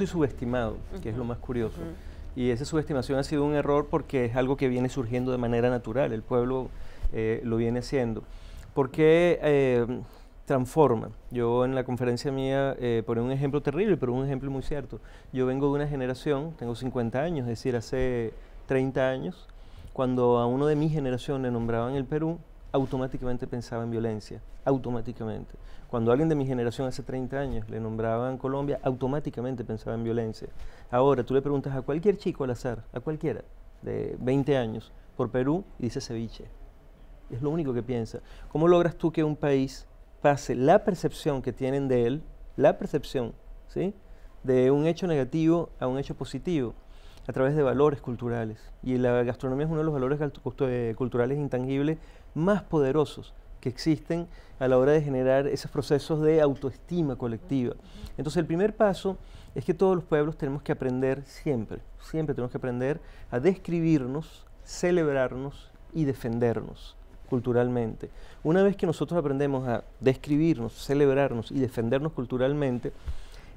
y subestimado, que es lo más curioso. Y esa subestimación ha sido un error porque es algo que viene surgiendo de manera natural, el pueblo eh, lo viene haciendo. ¿Por qué eh, transforma? Yo en la conferencia mía eh, un ejemplo terrible, pero un ejemplo muy cierto. Yo vengo de una generación, tengo 50 años, es decir, hace 30 años, cuando a uno de mi generación le nombraban el Perú, automáticamente pensaba en violencia, automáticamente. Cuando alguien de mi generación hace 30 años le nombraban Colombia, automáticamente pensaba en violencia. Ahora tú le preguntas a cualquier chico al azar, a cualquiera de 20 años, por Perú y dice ceviche. Es lo único que piensa. ¿Cómo logras tú que un país pase la percepción que tienen de él, la percepción, ¿sí? de un hecho negativo a un hecho positivo? a través de valores culturales. Y la gastronomía es uno de los valores eh, culturales intangibles más poderosos que existen a la hora de generar esos procesos de autoestima colectiva. Entonces el primer paso es que todos los pueblos tenemos que aprender siempre, siempre tenemos que aprender a describirnos, celebrarnos y defendernos culturalmente. Una vez que nosotros aprendemos a describirnos, celebrarnos y defendernos culturalmente,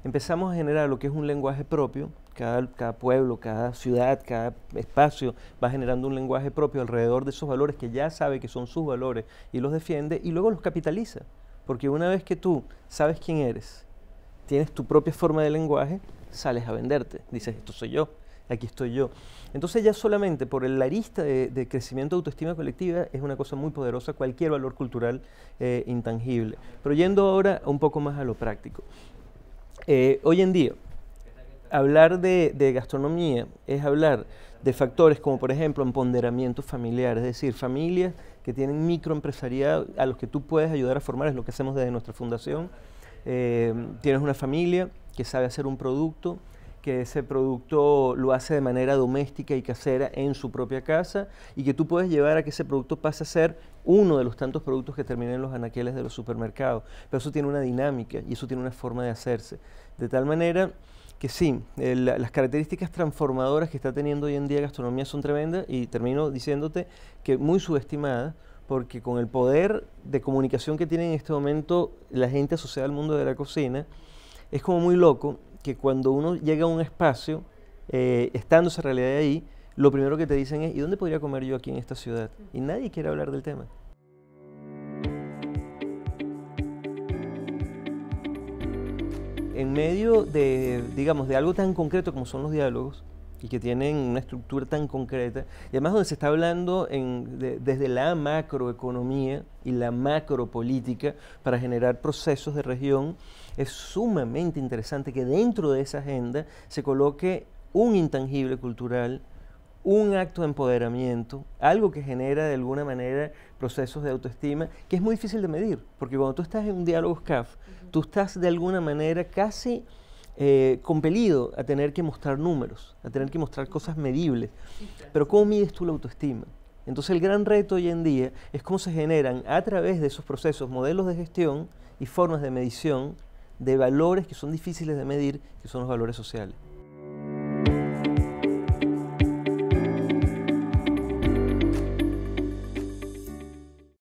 empezamos a generar lo que es un lenguaje propio. Cada, pueblo, cada ciudad, cada espacio va generando un lenguaje propio alrededor de esos valores que ya sabe que son sus valores y los defiende y luego los capitaliza. Porque una vez que tú sabes quién eres, tienes tu propia forma de lenguaje, sales a venderte. Dices, esto soy yo, aquí estoy yo. Entonces ya solamente por el, arista de, crecimiento de autoestima colectiva es una cosa muy poderosa, cualquier valor cultural eh, intangible. Pero yendo ahora un poco más a lo práctico. Eh, hoy en día, hablar de, gastronomía es hablar de factores como, por ejemplo, empoderamiento familiar, es decir, familias que tienen microempresariado a los que tú puedes ayudar a formar, es lo que hacemos desde nuestra fundación. Eh, tienes una familia que sabe hacer un producto, que ese producto lo hace de manera doméstica y casera en su propia casa y que tú puedes llevar a que ese producto pase a ser uno de los tantos productos que terminen en los anaqueles de los supermercados. Pero eso tiene una dinámica y eso tiene una forma de hacerse. De tal manera que sí, eh, las características transformadoras que está teniendo hoy en día gastronomía son tremendas y termino diciéndote que muy subestimadas porque con el poder de comunicación que tiene en este momento la gente asociada al mundo de la cocina, es como muy loco que cuando uno llega a un espacio, eh, estando esa realidad ahí, lo primero que te dicen es, ¿y dónde podría comer yo aquí en esta ciudad? Y nadie quiere hablar del tema. En medio de, digamos, de algo tan concreto como son los diálogos, y que tienen una estructura tan concreta, y además donde se está hablando desde la macroeconomía y la macropolítica para generar procesos de región, es sumamente interesante que dentro de esa agenda se coloque un intangible cultural, un acto de empoderamiento, algo que genera de alguna manera procesos de autoestima, que es muy difícil de medir, porque cuando tú estás en un diálogo SCAF, tú estás de alguna manera casi eh, compelido a tener que mostrar números, a tener que mostrar cosas medibles. Pero ¿cómo mides tú la autoestima? Entonces el gran reto hoy en día es cómo se generan a través de esos procesos modelos de gestión y formas de medición de valores que son difíciles de medir, que son los valores sociales.